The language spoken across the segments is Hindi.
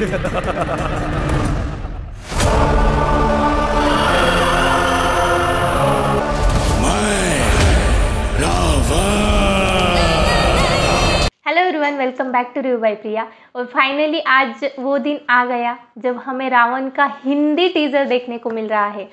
hello welcome back to Ru by Priya और फाइनली आज वो दिन आ गया जब हमें रावण का हिंदी टीजर देखने को मिल रहा है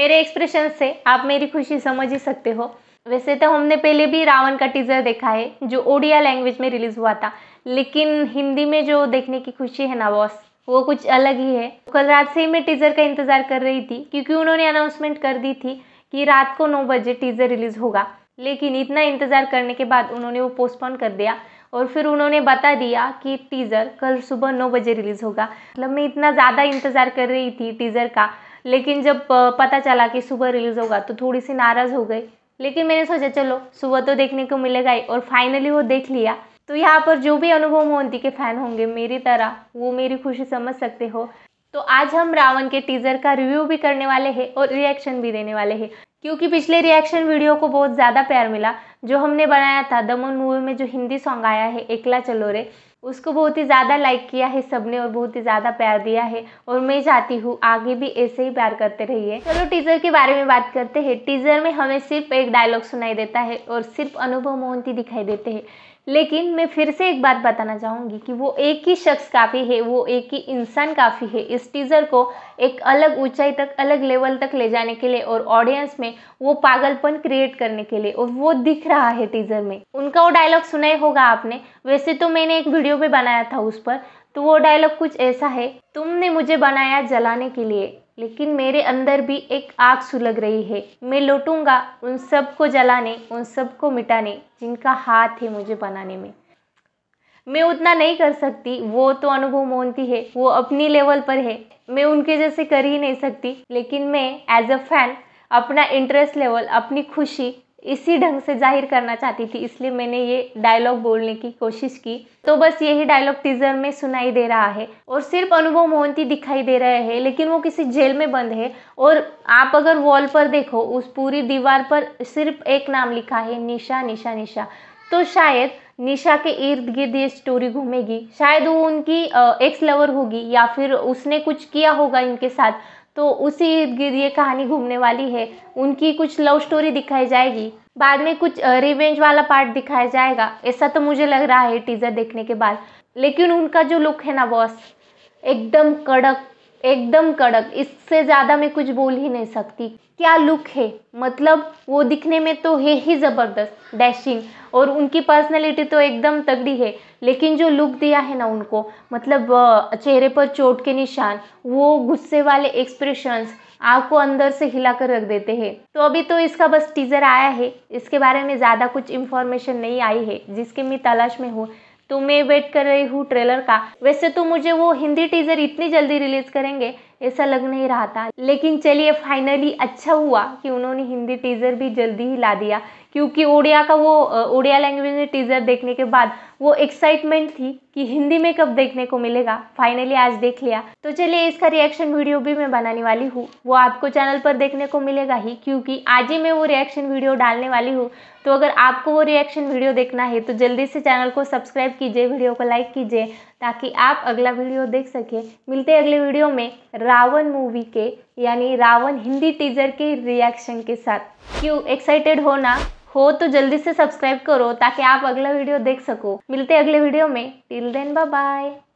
मेरे एक्सप्रेशन से आप मेरी खुशी समझ ही सकते हो वैसे तो हमने पहले भी रावण का टीज़र देखा है जो ओडिया लैंग्वेज में रिलीज़ हुआ था लेकिन हिंदी में जो देखने की खुशी है ना बॉस वो कुछ अलग ही है कल रात से ही मैं टीज़र का इंतज़ार कर रही थी क्योंकि उन्होंने अनाउंसमेंट कर दी थी कि रात को नौ बजे टीज़र रिलीज़ होगा लेकिन इतना इंतज़ार करने के बाद उन्होंने वो पोस्टपोन कर दिया और फिर उन्होंने बता दिया कि टीज़र कल सुबह नौ बजे रिलीज़ होगा मतलब मैं इतना ज़्यादा इंतज़ार कर रही थी टीज़र का लेकिन जब पता चला कि सुबह रिलीज़ होगा तो थोड़ी सी नाराज़ हो गई लेकिन मैंने सोचा चलो सुबह तो देखने को मिलेगा ही और फाइनली वो देख लिया तो यहाँ पर जो भी अनुभव मोहंती के फ़ैन होंगे मेरी तरह वो मेरी खुशी समझ सकते हो तो आज हम रावण के टीज़र का रिव्यू भी करने वाले हैं और रिएक्शन भी देने वाले हैं क्योंकि पिछले रिएक्शन वीडियो को बहुत ज़्यादा प्यार मिला जो हमने बनाया था दमन मूवी में जो हिंदी सॉन्ग आया है एकला चलो रे उसको बहुत ही ज़्यादा लाइक किया है सबने और बहुत ही ज़्यादा प्यार दिया है और मैं चाहती हूँ आगे भी ऐसे ही प्यार करते रहिए चलो टीजर के बारे में बात करते हैं टीजर में हमें सिर्फ एक डायलॉग सुनाई देता है और सिर्फ अनुभव मोहंती दिखाई देते हैं लेकिन मैं फिर से एक बात बताना चाहूँगी कि वो एक ही शख्स काफ़ी है वो एक ही इंसान काफ़ी है इस टीज़र को एक अलग ऊंचाई तक अलग लेवल तक ले जाने के लिए और ऑडियंस में वो पागलपन क्रिएट करने के लिए और वो दिख रहा है टीज़र में उनका वो डायलॉग सुना ही होगा आपने वैसे तो मैंने एक वीडियो भी बनाया था उस पर तो वो डायलॉग कुछ ऐसा है तुमने मुझे बनाया जलाने के लिए लेकिन मेरे अंदर भी एक आग सुलग रही है मैं लौटूंगा उन सबको जलाने उन सबको मिटाने जिनका हाथ है मुझे बनाने में मैं उतना नहीं कर सकती वो तो अनुभव मोहनती है वो अपनी लेवल पर है मैं उनके जैसे कर ही नहीं सकती लेकिन मैं एज अ फैन अपना इंटरेस्ट लेवल अपनी खुशी इसी ढंग से जाहिर करना चाहती थी इसलिए मैंने ये डायलॉग बोलने की कोशिश की तो बस यही डायलॉग टीजर में सुनाई दे रहा है और सिर्फ अनुभव मोहंती दिखाई दे रहे हैं लेकिन वो किसी जेल में बंद है और आप अगर वॉल पर देखो उस पूरी दीवार पर सिर्फ एक नाम लिखा है निशा निशा निशा तो शायद निशा के इर्द गिर्द ये स्टोरी घूमेगी शायद वो उनकी एक्स लवर होगी या फिर उसने कुछ किया होगा इनके साथ तो उसी इर्द गिर्द ये कहानी घूमने वाली है उनकी कुछ लव स्टोरी दिखाई जाएगी बाद में कुछ रिवेंज वाला पार्ट दिखाया जाएगा ऐसा तो मुझे लग रहा है टीज़र देखने के बाद लेकिन उनका जो लुक है ना बॉस एकदम कड़क एकदम कड़क इससे ज़्यादा मैं कुछ बोल ही नहीं सकती क्या लुक है मतलब वो दिखने में तो है ही ज़बरदस्त डैशिंग और उनकी पर्सनैलिटी तो एकदम तगड़ी है लेकिन जो लुक दिया है ना उनको मतलब चेहरे पर चोट के निशान वो गुस्से वाले एक्सप्रेशंस आपको अंदर से हिला कर रख देते हैं तो अभी तो इसका बस टीज़र आया है इसके बारे में ज़्यादा कुछ इन्फॉर्मेशन नहीं आई है जिसके मैं तलाश में हूँ तो मैं वेट कर रही हूँ ट्रेलर का वैसे तो मुझे वो हिंदी टीज़र इतनी जल्दी रिलीज़ करेंगे ऐसा लग नहीं रहा था लेकिन चलिए फाइनली अच्छा हुआ कि उन्होंने हिंदी टीज़र भी जल्दी ही ला दिया क्योंकि ओडिया का वो ओडिया लैंग्वेज में टीज़र देखने के बाद वो एक्साइटमेंट थी कि हिंदी में कब देखने को मिलेगा फाइनली आज देख लिया तो चलिए इसका रिएक्शन वीडियो भी मैं बनाने वाली हूँ वो आपको चैनल पर देखने को मिलेगा ही क्योंकि आज ही मैं वो रिएक्शन वीडियो डालने वाली हूँ तो अगर आपको वो रिएक्शन वीडियो देखना है तो जल्दी से चैनल को सब्सक्राइब कीजिए वीडियो को लाइक कीजिए ताकि आप अगला वीडियो देख सकें मिलते अगले वीडियो में रावण मूवी के यानी रावण हिंदी टीजर के रिएक्शन के साथ क्यों एक्साइटेड होना हो तो जल्दी से सब्सक्राइब करो ताकि आप अगला वीडियो देख सको मिलते अगले वीडियो में टिल देन बाय